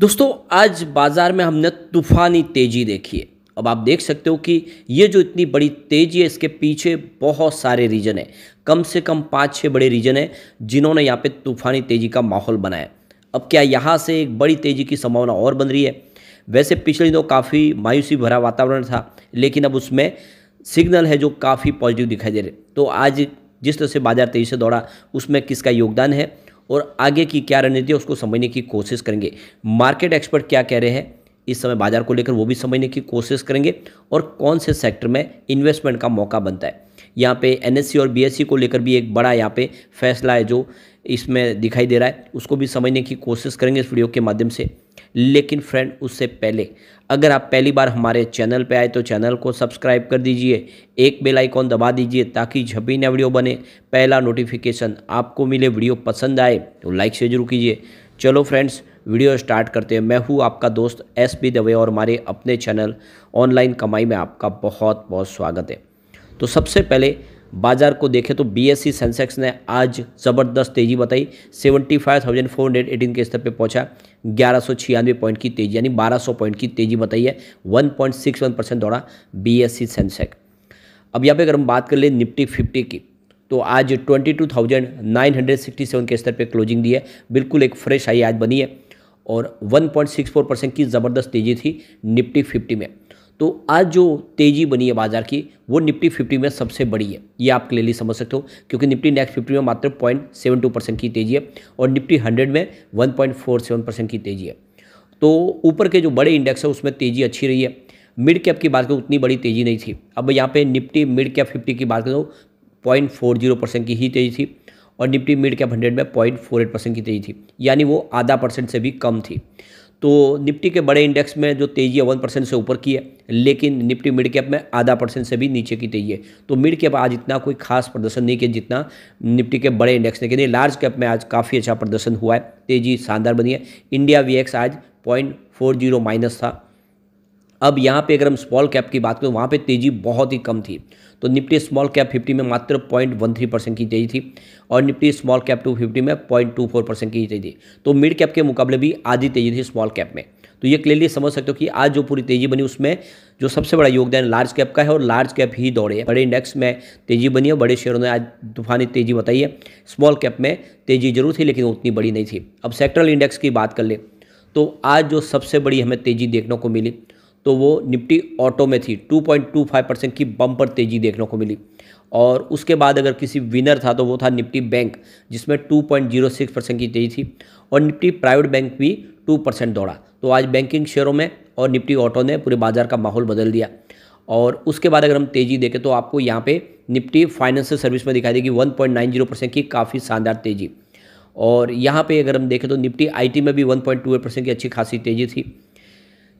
दोस्तों आज बाज़ार में हमने तूफ़ानी तेज़ी देखी है अब आप देख सकते हो कि ये जो इतनी बड़ी तेज़ी है इसके पीछे बहुत सारे रीज़न है कम से कम पाँच छः बड़े रीज़न हैं जिन्होंने यहाँ पे तूफ़ानी तेज़ी का माहौल बनाया अब क्या यहाँ से एक बड़ी तेज़ी की संभावना और बन रही है वैसे पिछले दिनों काफ़ी मायूसी भरा वातावरण था लेकिन अब उसमें सिग्नल है जो काफ़ी पॉजिटिव दिखाई दे रहे तो आज जिस तरह से बाजार तेज़ी से दौड़ा उसमें किसका योगदान है और आगे की क्या रणनीति है उसको समझने की कोशिश करेंगे मार्केट एक्सपर्ट क्या कह रहे हैं इस समय बाजार को लेकर वो भी समझने की कोशिश करेंगे और कौन से सेक्टर में इन्वेस्टमेंट का मौका बनता है यहाँ पे एनएससी और बीएससी को लेकर भी एक बड़ा यहाँ पे फैसला है जो इसमें दिखाई दे रहा है उसको भी समझने की कोशिश करेंगे इस वीडियो के माध्यम से लेकिन फ्रेंड उससे पहले अगर आप पहली बार हमारे चैनल पे आए तो चैनल को सब्सक्राइब कर दीजिए एक बेल आइकॉन दबा दीजिए ताकि जब भी नया वीडियो बने पहला नोटिफिकेशन आपको मिले वीडियो पसंद आए तो लाइक से जरूर कीजिए चलो फ्रेंड्स वीडियो स्टार्ट करते हैं मैं हूँ आपका दोस्त एस बी दवे और हमारे अपने चैनल ऑनलाइन कमाई में आपका बहुत बहुत स्वागत है तो सबसे पहले बाजार को देखें तो बीएससी सेंसेक्स ने आज ज़बरदस्त तेज़ी बताई 75,418 के स्तर पे पहुंचा ग्यारह पॉइंट की तेज़ी यानी 1200 पॉइंट की तेज़ी बताई है 1.61 परसेंट दौड़ा बीएससी सेंसेक्स अब यहाँ पे अगर हम बात कर ले निफ्टी फिफ्टी की तो आज 22,967 के स्तर पे क्लोजिंग दी है बिल्कुल एक फ्रेश हाई आज बनी है और वन परसेंट की ज़बरदस्त तेज़ी थी निफ्टी फिफ्टी में तो आज जो तेज़ी बनी है बाजार की वो निफ्टी फिफ्टी में सबसे बड़ी है ये आप क्लियरली समझ सकते हो क्योंकि निफ्टी नेक्स्ट फिफ्टी में मात्र पॉइंट सेवन टू परसेंट की तेज़ी है और निफ्टी हंड्रेड में one point four seven percent की तेज़ी है तो ऊपर के जो बड़े इंडेक्स है उसमें तेज़ी अच्छी रही है मिड कैप की बात करूँ उतनी बड़ी तेज़ी नहीं थी अब यहाँ पे निफ्टी मिड कैप फिफ्टी की बात करूँ पॉइंट फोर जीरो परसेंट की ही तेज़ी थी और निफ्टी मिड कैप हंड्रेड में पॉइंट फोर एट परसेंट की तेज़ी थी यानी वो आधा परसेंट से भी कम थी तो निफ्टी के बड़े इंडेक्स में जो तेजी है वन परसेंट से ऊपर की है लेकिन निफ्टी मिड कैप में आधा परसेंट से भी नीचे की तेजी है तो मिड कैप आज इतना कोई खास प्रदर्शन नहीं किया जितना निफ्टी के बड़े इंडेक्स ने किया लार्ज कैप में आज काफ़ी अच्छा प्रदर्शन हुआ है तेजी शानदार बनी है इंडिया वी आज पॉइंट फोर जीरो माइनस था अब यहाँ पे अगर हम स्मॉल कैप की बात करें वहाँ पे तेज़ी बहुत ही कम थी तो निफ्टी स्मॉल कैप 50 में मात्र पॉइंट वन थ्री परसेंट की तेजी थी और Nifty small cap two fifty में पॉइंट टू फोर परसेंट की तेजी थी तो मिड कैप के मुकाबले भी आधी तेजी थी स्मॉल कैप में तो ये क्लियरली समझ सकते हो कि आज जो पूरी तेजी बनी उसमें जो सबसे बड़ा योगदान लार्ज कैप का है और लार्ज कैप ही दौड़े बड़े इंडेक्स में तेजी बनी है बड़े शेयरों ने आज तूफानी तेजी बताई है स्मॉल कैप में तेजी जरूर थी लेकिन उतनी बड़ी नहीं थी अब सेक्ट्रल इंडेक्स की बात कर ले तो आज जो सबसे बड़ी हमें तेजी देखने को मिली तो वो निपटी ऑटो में थी 2.25 परसेंट की बम्पर तेज़ी देखने को मिली और उसके बाद अगर किसी विनर था तो वो था निपटी बैंक जिसमें 2.06 परसेंट की तेज़ी थी और निपटी प्राइवेट बैंक भी 2 परसेंट दौड़ा तो आज बैंकिंग शेयरों में और निपटी ऑटो ने पूरे बाज़ार का माहौल बदल दिया और उसके बाद अगर हम तेज़ी देखें तो आपको यहाँ पे निपटी फाइनेंशियल सर्विस में दिखाई देगी वन परसेंट की काफ़ी शानदार तेज़ी और यहाँ पर अगर हम देखें तो निपटी आई में भी वन परसेंट की अच्छी खासी तेज़ी थी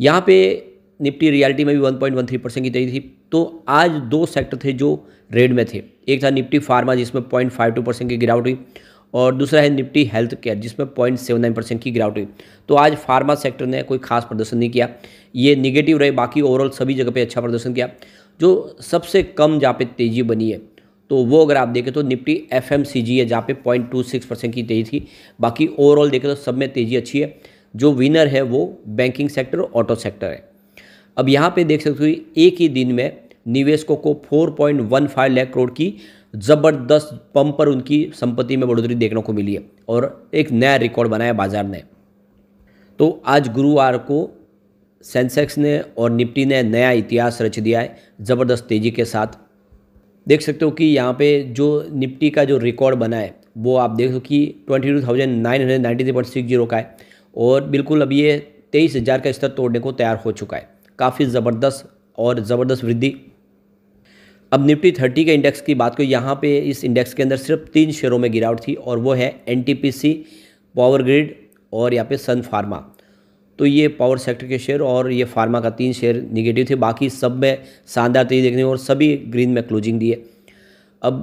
यहाँ पे निफ्टी रियलिटी में भी 1.13 परसेंट की तेजी थी तो आज दो सेक्टर थे जो रेड में थे एक था निफ्टी फार्मा जिसमें 0.52 परसेंट की गिरावट हुई और दूसरा है निफ्टी हेल्थ केयर जिसमें 0.79 परसेंट की गिरावट हुई तो आज फार्मा सेक्टर ने कोई खास प्रदर्शन नहीं किया ये निगेटिव रहे बाकी ओवरऑल सभी जगह पर अच्छा प्रदर्शन किया जो सबसे कम जहाँ पे तेजी बनी है तो वो अगर आप देखें तो निफ्टी एफ है जहाँ पे पॉइंट टू सिक्स परसेंट की तेजी थी बाकी ओवरऑल देखें तो सब में तेज़ी अच्छी है जो विनर है वो बैंकिंग सेक्टर और ऑटो सेक्टर है अब यहाँ पे देख सकते हो एक ही दिन में निवेशकों को 4.15 लाख करोड़ की ज़बरदस्त पंप पर उनकी संपत्ति में बढ़ोतरी देखने को मिली है और एक नया रिकॉर्ड बनाया बाजार ने तो आज गुरुवार को सेंसेक्स ने और निफ्टी ने नया इतिहास रच दिया है ज़बरदस्त तेज़ी के साथ देख सकते हो कि यहाँ पे जो निफ्टी का जो रिकॉर्ड बना है वो आप देख सको कि twenty two thousand nine hundred ninety three point six zero का है और बिल्कुल अब ये तेईस हज़ार का स्तर तोड़ने को तैयार हो चुका है काफ़ी ज़बरदस्त और ज़बरदस्त वृद्धि अब निफ्टी थर्टी के इंडेक्स की बात करें यहाँ पे इस इंडेक्स के अंदर सिर्फ तीन शेयरों में गिरावट थी और वो है एन पावर ग्रिड और यहाँ पे सन फार्मा तो ये पावर सेक्टर के शेयर और ये फार्मा का तीन शेयर निगेटिव थे बाकी सब में शानदार तेज़ी देखने और सभी ग्रीन में क्लोजिंग दिए अब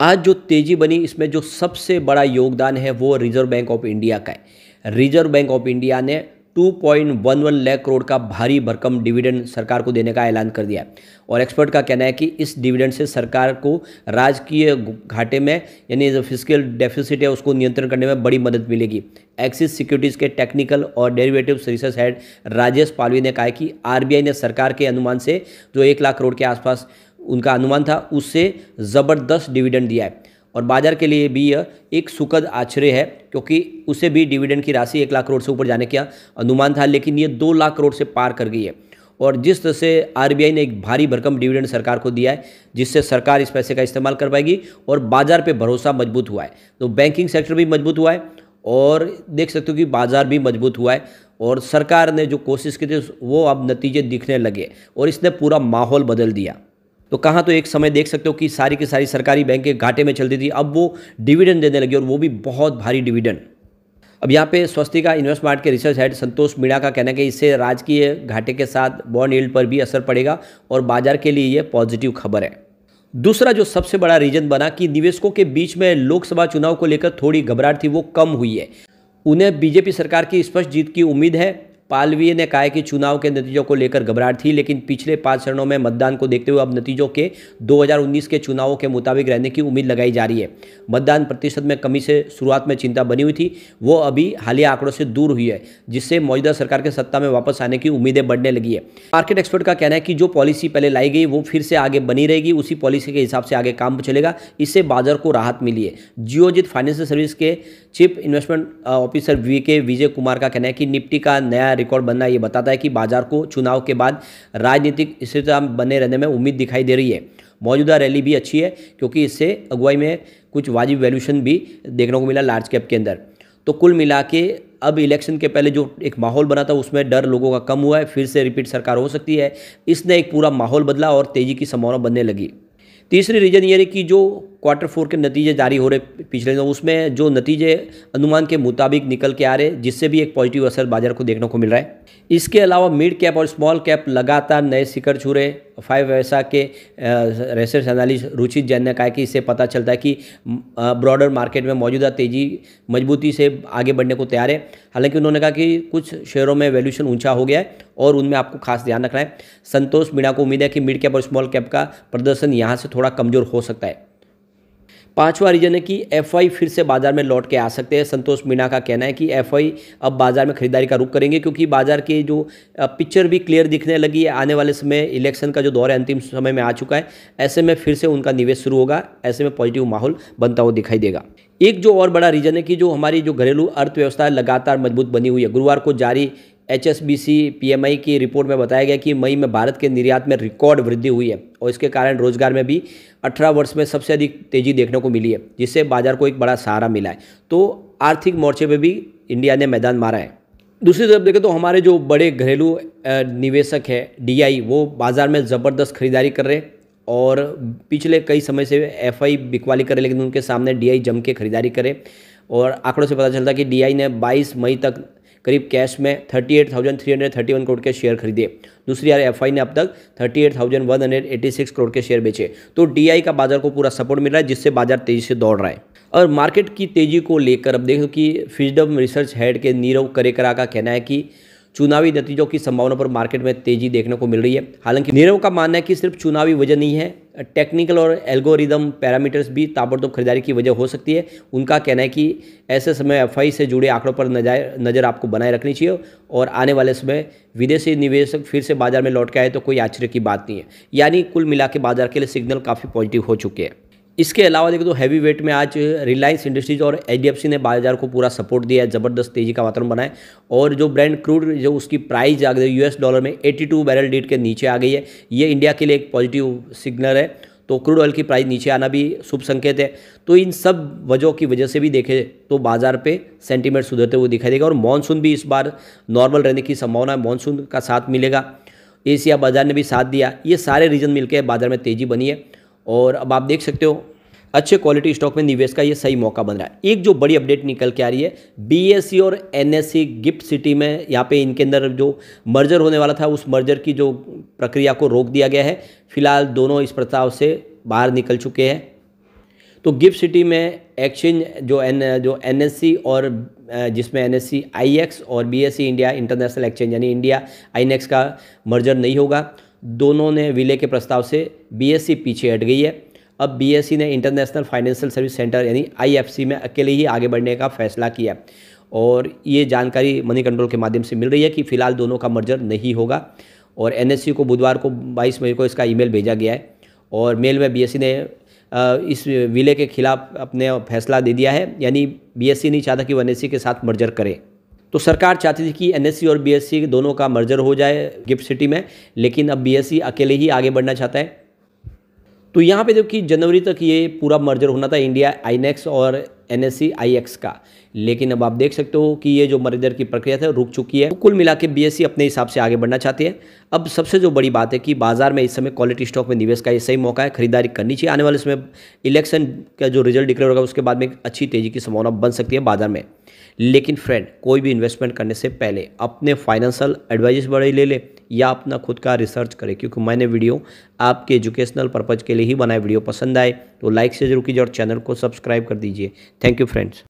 आज जो तेज़ी बनी इसमें जो सबसे बड़ा योगदान है वो रिजर्व बैंक ऑफ इंडिया का है रिजर्व बैंक ऑफ इंडिया ने 2.11 लाख करोड़ का भारी भरकम डिविडेंड सरकार को देने का ऐलान कर दिया और एक्सपर्ट का कहना है कि इस डिविडेंड से सरकार को राजकीय घाटे में यानी जो फिजिकल डेफिसिट है उसको नियंत्रण करने में बड़ी मदद मिलेगी एक्सिस सिक्योरिटीज़ के टेक्निकल और derivative research head Rajesh Palvi ने कहा कि आर ने सरकार के अनुमान से जो एक लाख करोड़ के आसपास उनका अनुमान था उससे ज़बरदस्त डिविडेंड दिया है और बाजार के लिए भी यह एक सुखद आश्चर्य है क्योंकि उसे भी डिविडेंड की राशि एक लाख करोड़ से ऊपर जाने का अनुमान था लेकिन ये दो लाख करोड़ से पार कर गई है और जिस तरह से आरबीआई ने एक भारी भरकम डिविडेंड सरकार को दिया है जिससे सरकार इस पैसे का इस्तेमाल कर पाएगी और बाजार पे भरोसा मजबूत हुआ है तो बैंकिंग सेक्टर भी मजबूत हुआ है और देख सकते हो कि बाजार भी मजबूत हुआ है और सरकार ने जो कोशिश की थी वो अब नतीजे दिखने लगे और इसने पूरा माहौल बदल दिया तो कहाँ तो एक समय देख सकते हो कि सारी की सारी सरकारी बैंकें घाटे में चलती थी अब वो डिविडेंड देने लगी और वो भी बहुत भारी डिविडेंड अब यहाँ पे स्वस्तिका इन्वेस्टमार्ट के रिसर्च हेड संतोष मीणा का कहना है कि इससे राजकीय घाटे के साथ बॉन्ड यील्ड पर भी असर पड़ेगा और बाजार के लिए ये पॉजिटिव खबर है दूसरा जो सबसे बड़ा रीजन बना कि निवेशकों के बीच में लोकसभा चुनाव को लेकर थोड़ी घबराहट थी वो कम हुई है उन्हें बीजेपी सरकार की स्पष्ट जीत की उम्मीद है पालवीय ने कहा है कि चुनाव के नतीजों को लेकर घबराहट थी लेकिन पिछले पाँच चरणों में मतदान को देखते हुए अब नतीजों के 2019 के चुनावों के मुताबिक रहने की उम्मीद लगाई जा रही है मतदान प्रतिशत में कमी से शुरुआत में चिंता बनी हुई थी वो अभी हालिया आंकड़ों से दूर हुई है जिससे मौजूदा सरकार के सत्ता में वापस आने की उम्मीदें बढ़ने लगी है मार्केट एक्सपर्ट का कहना है कि जो पॉलिसी पहले लाई गई वो फिर से आगे बनी रहेगी उसी पॉलिसी के हिसाब से आगे काम चलेगा इससे बाजार को राहत मिली है जियोजित फाइनेंशियल सर्विस के chief investment officer V K Vijay Kumar का कहना है कि निप्टी का नया रिकॉर्ड बनना ये बताता है कि बाजार को चुनाव के बाद राजनीतिक स्थिरता बने रहने में उम्मीद दिखाई दे रही है मौजूदा रैली भी अच्छी है क्योंकि इससे अगुवाई में कुछ वाजिब वैल्यूशन भी देखने को मिला लार्ज कैप के अंदर तो कुल मिला के अब इलेक्शन के पहले जो एक माहौल बना था उसमें डर लोगों का कम हुआ है फिर से रिपीट सरकार हो सकती है इसने एक पूरा माहौल बदला और तेज़ी की संभावना बनने लगी तीसरी रीजन ये रही कि जो क्वार्टर फोर के नतीजे जारी हो रहे पिछले दिनों उसमें जो नतीजे अनुमान के मुताबिक निकल के आ रहे जिससे भी एक पॉजिटिव असर बाजार को देखने को मिल रहा है इसके अलावा मिड कैप और स्मॉल कैप लगातार नए शिखर छू रहे फाइव वैसा के रेसर्स एनालिस्ट रुचित जैन ने कहा कि इससे पता चलता है कि ब्रॉडर मार्केट में मौजूदा तेजी मजबूती से आगे बढ़ने को तैयार है हालांकि उन्होंने कहा कि कुछ शेयरों में वैल्यूशन ऊंचा हो गया है और उनमें आपको खास ध्यान रखना है संतोष मीणा को उम्मीद है कि मिड कैप और स्मॉल कैप का प्रदर्शन यहाँ से थोड़ा कमज़ोर हो सकता है पांचवा रीजन है कि एफआई फिर से बाजार में लौट के आ सकते हैं संतोष मीणा का कहना है कि एफआई अब बाजार में खरीदारी का रुख करेंगे क्योंकि बाजार की जो पिक्चर भी क्लियर दिखने लगी है आने वाले समय इलेक्शन का जो दौर है अंतिम समय में आ चुका है ऐसे में फिर से उनका निवेश शुरू होगा ऐसे में पॉजिटिव माहौल बनता हुआ दिखाई देगा एक जो और बड़ा रीजन है कि जो हमारी जो घरेलू अर्थव्यवस्था लगातार मजबूत बनी हुई है गुरुवार को जारी H S B C P M I की रिपोर्ट में बताया गया कि मई में भारत के निर्यात में रिकॉर्ड वृद्धि हुई है और इसके कारण रोजगार में भी 18 वर्ष में सबसे अधिक तेजी देखने को मिली है जिससे बाजार को एक बड़ा सहारा मिला है तो आर्थिक मोर्चे पर भी इंडिया ने मैदान मारा है दूसरी तरफ देखें तो हमारे जो बड़े घरेलू निवेशक है डी वो बाज़ार में ज़बरदस्त खरीदारी कर रहे हैं और पिछले कई समय से एफ बिकवाली करे लेकिन उनके सामने डी जम के खरीदारी करे और आंकड़ों से पता चलता कि डी ने 22 मई तक करीब कैश में thirty eight thousand three hundred thirty one crore के शेयर खरीदे दूसरी आर एफ ने अब तक thirty eight thousand one hundred eighty six crore के शेयर बेचे तो डी का बाजार को पूरा सपोर्ट मिल रहा है जिससे बाजार तेजी से दौड़ रहा है और मार्केट की तेजी को लेकर अब देखो कि फिजडम रिसर्च हेड के नीरव करेकरा का कहना है कि चुनावी नतीजों की संभावना पर मार्केट में तेजी देखने को मिल रही है हालांकि नीरव का मानना है कि सिर्फ चुनावी वजह नहीं है टेक्निकल और एल्गोरिदम पैरामीटर्स भी ताबड़तोब खरीदारी की वजह हो सकती है उनका कहना है कि ऐसे समय एफ से जुड़े आंकड़ों पर नज़र आपको बनाए रखनी चाहिए और आने वाले समय विदेशी निवेशक फिर से बाजार में लौट के आए तो कोई आश्चर्य की बात नहीं है यानी कुल मिला के बाजार के लिए सिग्नल काफ़ी पॉजिटिव हो चुके हैं इसके अलावा देखो तो हैवी वेट में आज रिलायंस इंडस्ट्रीज और एच ने बाजार को पूरा सपोर्ट दिया है ज़बरदस्त तेजी का वातावरण बनाए और जो ब्रांड क्रूड जो उसकी प्राइस आ गई यूएस डॉलर में 82 बैरल डेट के नीचे आ गई है ये इंडिया के लिए एक पॉजिटिव सिग्नल है तो क्रूड ऑयल की प्राइस नीचे आना भी शुभ संकेत है तो इन सब वजहों की वजह से भी देखें तो बाजार पे सेंटीमेंट सुधरते हुए दिखाई देगा और मानसून भी इस बार नॉर्मल रहने की संभावना है मानसून का साथ मिलेगा एशिया बाजार ने भी साथ दिया ये सारे रीजन मिलकर बाजार में तेजी बनी है और अब आप देख सकते हो अच्छे क्वालिटी स्टॉक में निवेश का ये सही मौका बन रहा है एक जो बड़ी अपडेट निकल के आ रही है बीएससी और एनएससी गिफ्ट सिटी में यहाँ पे इनके अंदर जो मर्जर होने वाला था उस मर्जर की जो प्रक्रिया को रोक दिया गया है फिलहाल दोनों इस प्रस्ताव से बाहर निकल चुके हैं तो गिफ्ट सिटी में एक्सचेंज जो एन जो एन और जिसमें एन एस और बी इंडिया इंटरनेशनल एक्सचेंज यानी इंडिया आई का मर्जर नहीं होगा दोनों ने विलय के प्रस्ताव से बीएससी e पीछे हट गई है अब बीएससी e ने इंटरनेशनल फाइनेंशियल सर्विस सेंटर यानी आईएफसी में अकेले ही आगे बढ़ने का फैसला किया और ये जानकारी मनी कंट्रोल के माध्यम से मिल रही है कि फिलहाल दोनों का मर्जर नहीं होगा और एन e को बुधवार को 22 मई को इसका ईमेल भेजा गया है और मेल में बी ने इस विलय के खिलाफ अपने फैसला दे दिया है यानी बीएससी नहीं चाहता कि वो एनएससी के साथ मर्जर करें तो सरकार चाहती थी कि एन और बी दोनों का मर्जर हो जाए गिफ्ट सिटी में लेकिन अब बी अकेले ही आगे बढ़ना चाहता है तो यहाँ पे देखिए जनवरी तक ये पूरा मर्जर होना था इंडिया आईनेक्स और एनएससी आईएक्स का लेकिन अब आप देख सकते हो कि ये जो मर्जर की प्रक्रिया था रुक चुकी है तो कुल मिला के बी अपने हिसाब से आगे बढ़ना चाहती है अब सबसे जो बड़ी बात है कि बाजार में इस समय क्वालिटी स्टॉक में निवेश का ये सही मौका है खरीदारी करनी चाहिए आने वाले समय इलेक्शन का जो रिजल्ट डिक्लेयर होगा उसके बाद में अच्छी तेजी की संभावना बन सकती है बाजार में लेकिन फ्रेंड कोई भी इन्वेस्टमेंट करने से पहले अपने फाइनेंशियल एडवाइजेस बड़े ले ले या अपना खुद का रिसर्च करें क्योंकि मैंने वीडियो आपके एजुकेशनल पर्पज़ के लिए ही बनाए वीडियो पसंद आए तो लाइक से जरूर कीजिए और चैनल को सब्सक्राइब कर दीजिए थैंक यू फ्रेंड्स